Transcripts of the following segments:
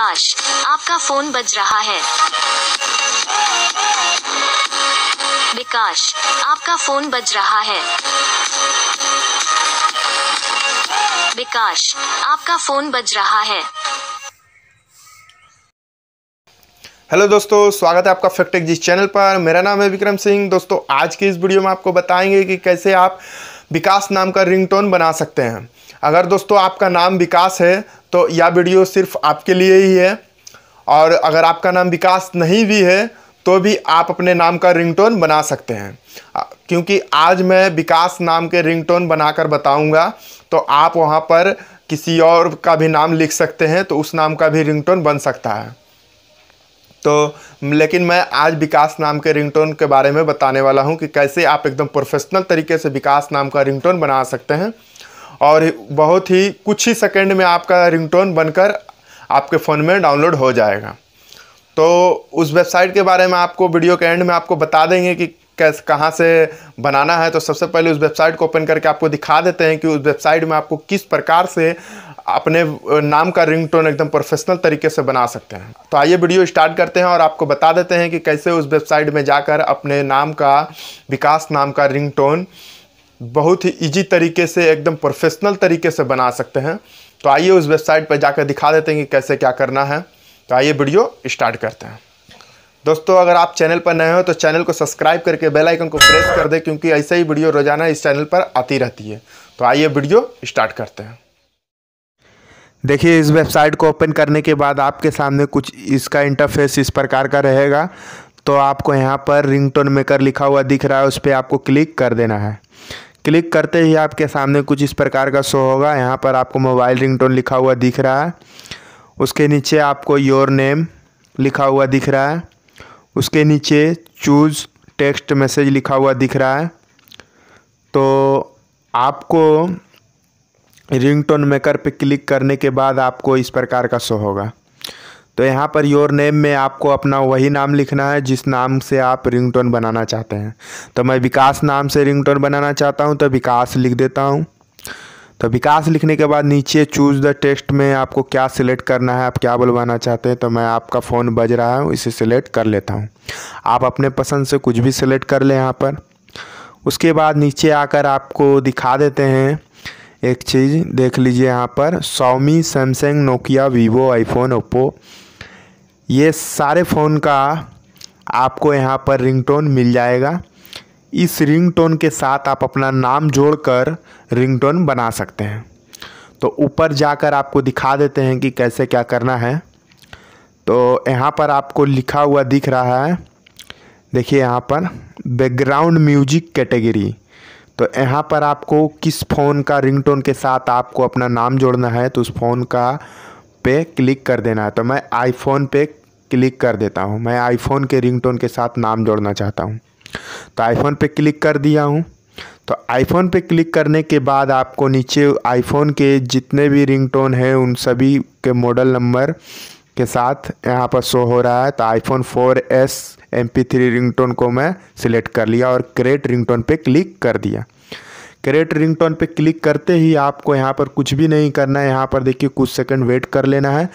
आकाश आपका फोन बज रहा है विकास आपका फोन बज रहा है विकास आपका फोन बज रहा है हेलो दोस्तों स्वागत है आपका फैक्टेक जिस चैनल पर मेरा नाम है विक्रम सिंह दोस्तों आज की इस वीडियो में आपको बताएंगे कि कैसे आप विकास नाम का रिंगटोन बना सकते हैं अगर दोस्तों आपका नाम विकास है तो यह वीडियो सिर्फ आपके लिए ही है और अगर आपका नाम विकास नहीं भी है तो भी आप अपने नाम का रिंगटोन बना सकते हैं क्योंकि आज मैं विकास नाम के रिंगटोन बनाकर बताऊंगा तो आप वहां पर किसी और का भी नाम लिख सकते हैं तो उस नाम का भी रिंगटोन बन सकता है तो लेकिन मैं आज विकास नाम के रिंगटोन के बारे में बताने वाला हूं कि कैसे आप एकदम प्रोफेशनल तरीके से विकास नाम का रिंगटोन बना सकते हैं और बहुत ही कुछ ही सेकंड में आपका रिंगटोन बनकर आपके फ़ोन में डाउनलोड हो जाएगा तो उस वेबसाइट के बारे में आपको वीडियो के एंड में आपको बता देंगे कि कैसे कहाँ से बनाना है तो सबसे पहले उस वेबसाइट को ओपन करके आपको दिखा देते हैं कि उस वेबसाइट में आपको किस प्रकार से अपने नाम का रिंगटोन एकदम प्रोफेशनल तरीके से बना सकते हैं तो आइए वीडियो स्टार्ट करते हैं और आपको बता देते हैं कि कैसे उस वेबसाइट में जाकर अपने नाम का विकास नाम का रिंगटोन बहुत ही इजी तरीके से एकदम प्रोफेशनल तरीके से बना सकते हैं तो आइए उस वेबसाइट पर जाकर दिखा देते हैं कि कैसे क्या करना है तो आइए वीडियो स्टार्ट करते हैं दोस्तों अगर आप चैनल पर नए हो तो चैनल को सब्सक्राइब करके बेल आइकन को प्रेस कर दें क्योंकि ऐसे ही वीडियो रोजाना इस चैनल पर आती रहती है तो आइए वीडियो स्टार्ट करते हैं देखिए इस वेबसाइट को ओपन करने के बाद आपके सामने कुछ इसका इंटरफेस इस प्रकार का रहेगा तो आपको यहाँ पर रिंगटोन मेकर लिखा हुआ दिख रहा है उस पर आपको क्लिक कर देना है क्लिक करते ही आपके सामने कुछ इस प्रकार का शो होगा यहाँ पर आपको मोबाइल रिंगटोन लिखा हुआ दिख रहा है उसके नीचे आपको योर नेम लिखा हुआ दिख रहा है उसके नीचे चूज़ टेक्स्ट मैसेज लिखा हुआ दिख रहा है तो आपको रिंगटोन मेकर पे क्लिक करने के बाद आपको इस प्रकार का शो होगा तो यहाँ पर योर नेम में आपको अपना वही नाम लिखना है जिस नाम से आप रिंगटोन बनाना चाहते हैं तो मैं विकास नाम से रिंगटोन बनाना चाहता हूँ तो विकास लिख देता हूँ तो विकास लिखने के बाद नीचे चूज़ द टेक्स्ट में आपको क्या सिलेक्ट करना है आप क्या बुलवाना चाहते हैं तो मैं आपका फ़ोन बज रहा है इसे सिलेक्ट कर लेता हूँ आप अपने पसंद से कुछ भी सिलेक्ट कर लें यहाँ पर उसके बाद नीचे आकर आपको दिखा देते हैं एक चीज़ देख लीजिए यहाँ पर Xiaomi Samsung Nokia Vivo iPhone Oppo ये सारे फ़ोन का आपको यहाँ पर रिंगटोन मिल जाएगा इस रिंगटोन के साथ आप अपना नाम जोड़कर रिंगटोन बना सकते हैं तो ऊपर जाकर आपको दिखा देते हैं कि कैसे क्या करना है तो यहाँ पर आपको लिखा हुआ दिख रहा है देखिए यहाँ पर बैकग्राउंड म्यूजिक कैटेगरी तो यहाँ पर आपको किस फ़ोन का रिंगटोन के साथ आपको अपना नाम जोड़ना है तो उस फ़ोन का पे क्लिक कर देना है तो मैं आईफोन पे क्लिक कर देता हूँ मैं आईफोन के रिंगटोन के साथ नाम जोड़ना चाहता हूँ तो आईफोन पे क्लिक कर दिया हूँ तो आईफोन पे क्लिक करने के बाद आपको नीचे आईफोन के जितने भी रिंगटोन हैं उन सभी के मॉडल नंबर के साथ यहाँ पर शो हो रहा है तो आईफोन 4s MP3 रिंगटोन को मैं सिलेक्ट कर लिया और क्रेट रिंगटोन पे क्लिक कर दिया क्रेट रिंगटोन पे क्लिक करते ही आपको यहाँ पर कुछ भी नहीं करना है यहाँ पर देखिए कुछ सेकंड वेट कर लेना है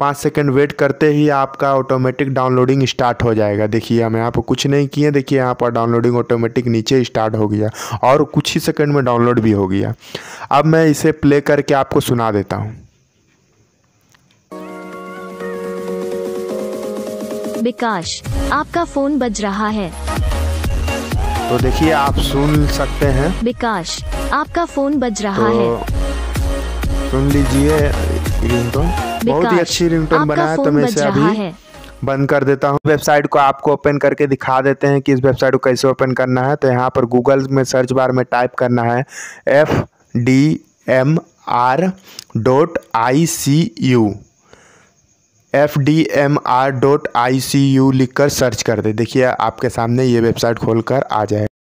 पाँच सेकंड वेट करते ही आपका ऑटोमेटिक डाउनलोडिंग स्टार्ट हो जाएगा देखिए हम यहाँ पर कुछ नहीं किए देखिए यहाँ पर डाउनलोडिंग ऑटोमेटिक नीचे स्टार्ट हो गया और कुछ ही सेकंड में डाउनलोड भी हो गया अब मैं इसे प्ले करके आपको सुना देता हूँ विकास आपका फोन बज रहा है तो देखिए आप सुन सकते हैं विकास आपका फोन बज रहा तो है सुन लीजिए रिंगटोन बहुत ही अच्छी रिंगटोन बना है तो मैं इसे अभी बंद कर देता हूँ वेबसाइट को आपको ओपन करके दिखा देते हैं कि इस वेबसाइट को कैसे ओपन करना है तो यहाँ पर गूगल में सर्च बार में टाइप करना है F D M R dot I C U F D M R dot I C U लिख कर सर्च कर दे देखिए आपके सामने ये वेबसाइट खोल कर आ जाए